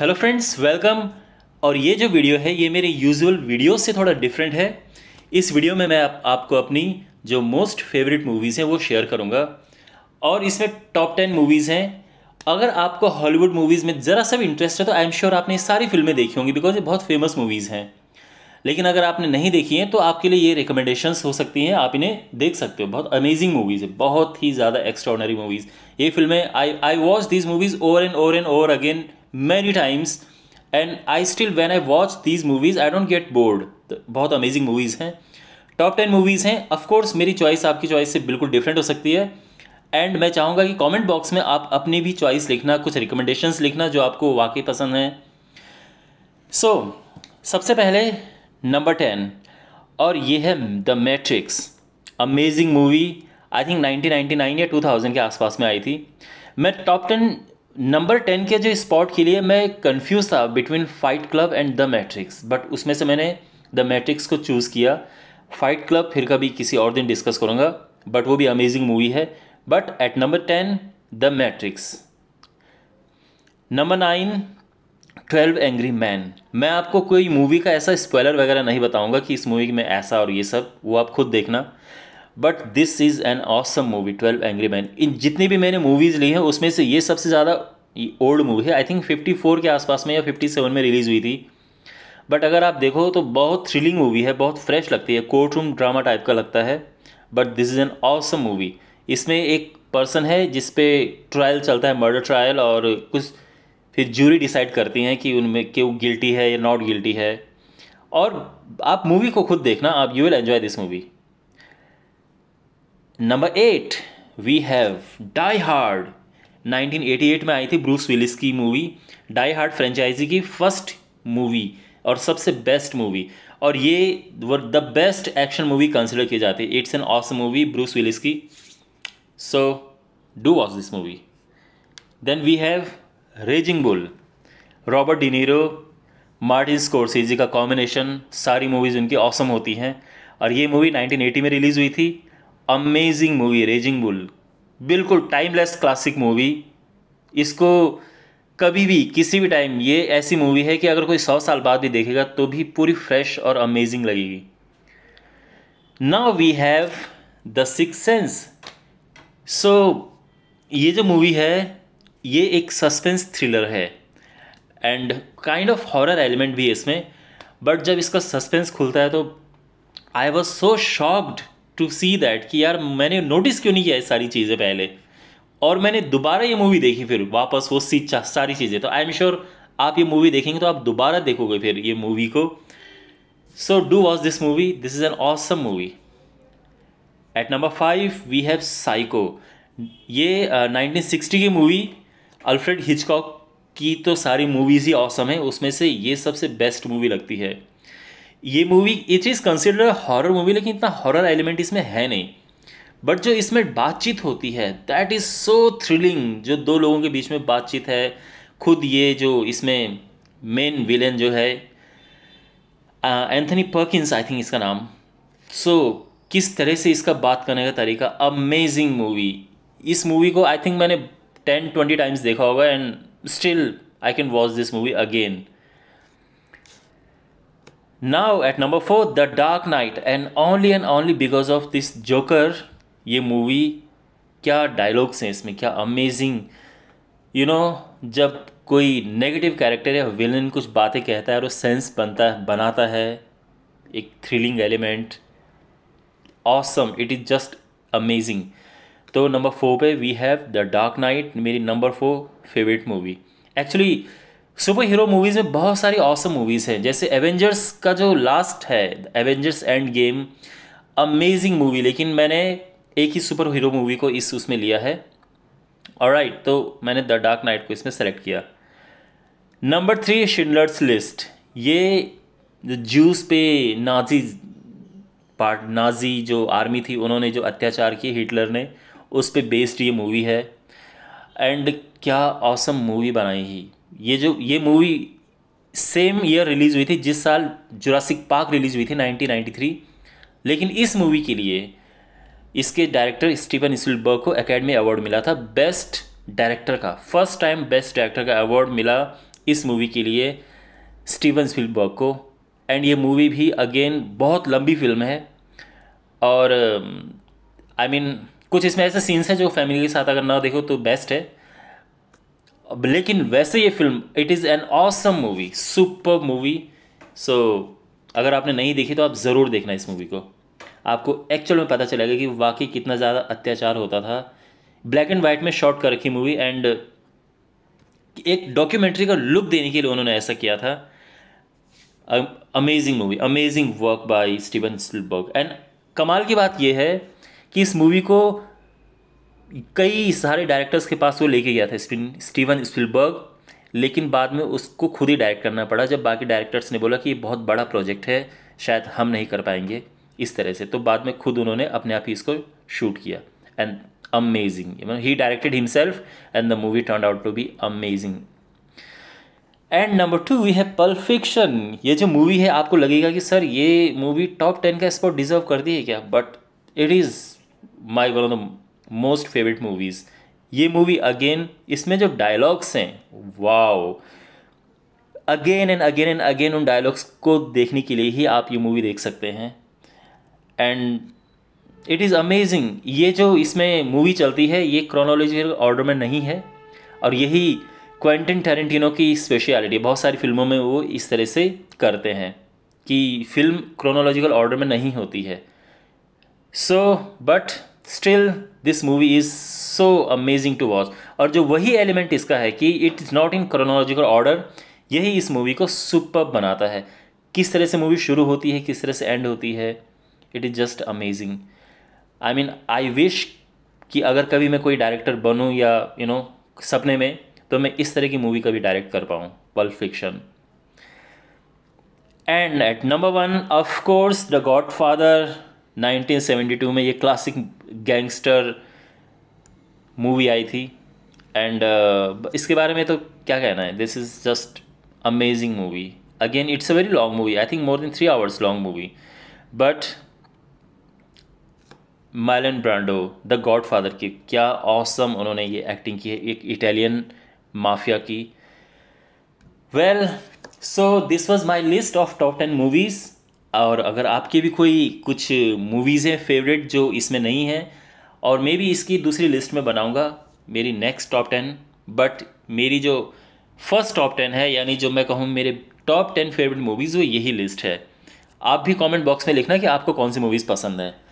hello friends welcome और ये जो वीडियो है ये मेरे यूजुअल वीडियो से थोड़ा डिफरेंट है इस वीडियो में मैं आप, आपको अपनी जो मोस्ट फेवरेट मूवीज़ हैं वो शेयर करूंगा और इसमें टॉप टेन मूवीज़ हैं अगर आपको हॉलीवुड मूवीज़ में ज़रा सा भी इंटरेस्ट है तो आई एम श्योर आपने सारी फिल्में देखी होंगी बिकॉज ये बहुत फेमस मूवीज़ हैं लेकिन अगर आपने नहीं देखी हैं तो आपके लिए ये रिकमेंडेशंस हो सकती हैं आप इन्हें देख सकते हो बहुत अमेजिंग मूवीज़ है बहुत ही ज़्यादा एक्स्ट्रॉडनरी मूवीज़ ये फिल्में I I watch these movies over and over and over again many times and I still when I watch these movies I don't get bored बहुत अमेजिंग मूवीज़ हैं top ten movies हैं of course मेरी choice आपकी choice से बिल्कुल different हो सकती है एंड मैं चाहूँगा कि कॉमेंट बॉक्स में आप अपनी भी चॉइस लिखना कुछ रिकमेंडेशंस लिखना जो आपको वाकई पसंद हैं सो so, सबसे पहले नंबर टेन और ये है the Matrix amazing movie I think 1999 या 2000 के आसपास में आई थी मैं टॉप टेन नंबर टेन के जो स्पॉट के लिए मैं कंफ्यूज था between Fight Club and the Matrix but उसमें से मैंने द मैट्रिक्स को चूज़ किया फाइट क्लब फिर कभी किसी और दिन डिस्कस करूँगा बट वो भी अमेजिंग मूवी है but at number ten the Matrix number nine twelve angry man मैं आपको कोई मूवी का ऐसा स्पॉयलर वगैरह नहीं बताऊंगा कि इस मूवी में ऐसा और ये सब वो आप खुद देखना but this is an awesome movie twelve angry man इन जितनी भी मैंने मूवीज़ ली हैं उसमें से ये सबसे ज़्यादा ओल्ड मूवी है आई थिंक फिफ्टी फोर के आसपास में या फिफ्टी सेवन में रिलीज़ हुई थी बट अगर आप देखो तो बहुत थ्रिलिंग मूवी है बहुत फ्रेश लगती है कोर्ट रूम ड्रामा टाइप का लगता है but this is an awesome movie इसमें एक पर्सन है जिसपे ट्रायल चलता है मर्डर ट्रायल और कुछ फिर जूरी डिसाइड करती हैं कि उनमें क्यों गिल्टी है या नॉट गिल्टी है और आप मूवी को खुद देखना आप you will enjoy this movie number eight we have Die Hard 1988 में आई थी ब्रूस विलिस की मूवी डाई हार्ड फ्रेंचाइजी की फर्स्ट मूवी और सबसे बेस्ट मूवी और ये the best action movie consider की जाती है it's an awesome movie Bruce Willis की so do watch this movie then we have Raging Bull Robert De Niro Martin Scorsese का कॉम्बिनेशन सारी मूवीज़ उनकी ऑसम awesome होती हैं और ये मूवी 1980 में रिलीज़ हुई थी अमेजिंग मूवी रेजिंग बुल बिल्कुल टाइमलेस क्लासिक मूवी इसको कभी भी किसी भी टाइम ये ऐसी मूवी है कि अगर कोई सौ साल बाद भी देखेगा तो भी पूरी फ्रेश और अमेजिंग लगेगी now we have the Sixth Sense so ये जो मूवी है ये एक सस्पेंस थ्रिलर है and kind of horror element भी है इसमें बट जब इसका सस्पेंस खुलता है तो I was so shocked to see that कि यार मैंने नोटिस क्यों नहीं किया ये सारी चीज़ें पहले और मैंने दोबारा ये मूवी देखी फिर वापस वो सी सारी चीज़ें तो आई एम श्योर आप ये मूवी देखेंगे तो आप दोबारा देखोगे फिर ये मूवी को so do watch this movie this is an awesome movie at number five we have Psycho ये नाइनटीन uh, सिक्सटी की मूवी अल्फ्रेड हिचकॉक की तो सारी मूवीज़ ही ऑसम है उसमें से ये सबसे बेस्ट मूवी लगती है ये movie it is consider horror movie लेकिन इतना हॉरर एलिमेंट इसमें है नहीं बट जो इसमें बातचीत होती है दैट इज़ सो थ्रिलिंग जो दो लोगों के बीच में बातचीत है खुद ये जो इसमें मेन विलेन जो है एंथनी पर्किंस आई थिंक इसका नाम सो so, किस तरह से इसका बात करने का तरीका अमेजिंग मूवी इस मूवी को आई थिंक मैंने टेन ट्वेंटी टाइम्स देखा होगा and still I can watch this movie again now at number four the Dark Knight and only and only because of this Joker ये movie क्या dialogues हैं इसमें क्या amazing you know जब कोई negative character या विलन कुछ बातें कहता है और सेंस बनता है बनाता है एक thrilling element awesome it is just amazing तो नंबर फोर पे we have the Dark Knight मेरी number four favourite movie actually super hero movies में बहुत सारी औसम मूवीज़ हैं जैसे एवेंजर्स का जो लास्ट है Avengers Endgame amazing movie लेकिन मैंने एक ही सुपर हीरो मूवी को इस उसमें लिया है और राइट तो मैंने द डार्क नाइट को इसमें सेलेक्ट किया नंबर थ्री शिंडलर्स लिस्ट ये जूस पे नाजी पार्ट नाजी जो आर्मी थी उन्होंने जो अत्याचार किए हिटलर ने उस पर बेस्ड ये मूवी है एंड क्या औसम मूवी बनाई ही ये जो ये मूवी सेम ईयर रिलीज़ हुई थी जिस साल जुरासिक पार्क रिलीज़ हुई थी 1993 लेकिन इस मूवी के लिए इसके डायरेक्टर स्टीवन स्पिलबर्ग को एकेडमी अवार्ड मिला था बेस्ट डायरेक्टर का फर्स्ट टाइम बेस्ट डायरेक्टर का अवार्ड मिला इस मूवी के लिए स्टीवन स्पीलबर्ग को एंड ये मूवी भी अगेन बहुत लंबी फिल्म है और आई um, मीन mean, कुछ इसमें ऐसे सीन्स हैं जो फैमिली के साथ अगर ना देखो तो बेस्ट है लेकिन वैसे ये film it is an awesome movie super movie so अगर आपने नहीं देखी तो आप ज़रूर देखना इस मूवी को आपको एक्चुअल में पता चलेगा कि वाकई कितना ज़्यादा अत्याचार होता था ब्लैक एंड वाइट में शॉर्ट कर रखी मूवी एंड एक डॉक्यूमेंट्री का लुक देने के लिए उन्होंने ऐसा किया था amazing movie amazing work by Steven Spielberg and कमाल की बात यह है कि इस मूवी को कई सारे डायरेक्टर्स के पास वो लेके गया था स्टीवन स्पिलबर्ग लेकिन बाद में उसको खुद ही डायरेक्ट करना पड़ा जब बाकी डायरेक्टर्स ने बोला कि ये बहुत बड़ा प्रोजेक्ट है शायद हम नहीं कर पाएंगे इस तरह से तो बाद में खुद उन्होंने अपने आप ही इसको शूट किया एंड अमेजिंग ही directed himself and the movie turn out to be amazing and number two वी है परफेक्शन ये जो मूवी है आपको लगेगा कि सर ये मूवी टॉप टेन का स्पॉट डिजर्व दी है क्या but it is my one of the most favourite movies ये मूवी अगेन इसमें जो डायलॉग्स हैं wow again and again and again उन डायलॉग्स को देखने के लिए ही आप ये मूवी देख सकते हैं एंड इट इज़ अमेजिंग ये जो इसमें मूवी चलती है ये क्रोनोलॉजिकल ऑर्डर में नहीं है और यही क्वेंटिन टेरेंटिनो की स्पेशलिटी बहुत सारी फिल्मों में वो इस तरह से करते हैं कि फिल्म क्रोनोलॉजिकल ऑर्डर में नहीं होती है so so, but still this movie is so amazing to watch और जो वही एलिमेंट इसका है कि it is not in chronological order यही इस मूवी को सुपर बनाता है किस तरह से मूवी शुरू होती है किस तरह से एंड होती है it is just amazing I mean I wish कि अगर कभी मैं कोई डायरेक्टर बनूँ या यू you नो know, सपने में तो मैं इस तरह की मूवी कभी डायरेक्ट कर पाऊँ Pulp Fiction and at number one of course the Godfather 1972 में ये क्लासिक गैंगस्टर मूवी आई थी एंड uh, इसके बारे में तो क्या कहना है this is just amazing movie again it's a very long movie I think more than three hours long movie but Marlon Brando the Godfather की क्या औसम उन्होंने ये एक्टिंग की है एक इटालियन माफिया की well so this was my list of top ten movies और अगर आपकी भी कोई कुछ मूवीज़ हैं फेवरेट जो इसमें नहीं है और मे भी इसकी दूसरी लिस्ट में बनाऊंगा मेरी नेक्स्ट टॉप टेन बट मेरी जो फर्स्ट टॉप टेन है यानी जो मैं कहूँ मेरे टॉप टेन फेवरेट मूवीज़ वो यही लिस्ट है आप भी कमेंट बॉक्स में लिखना कि आपको कौन सी मूवीज़ पसंद हैं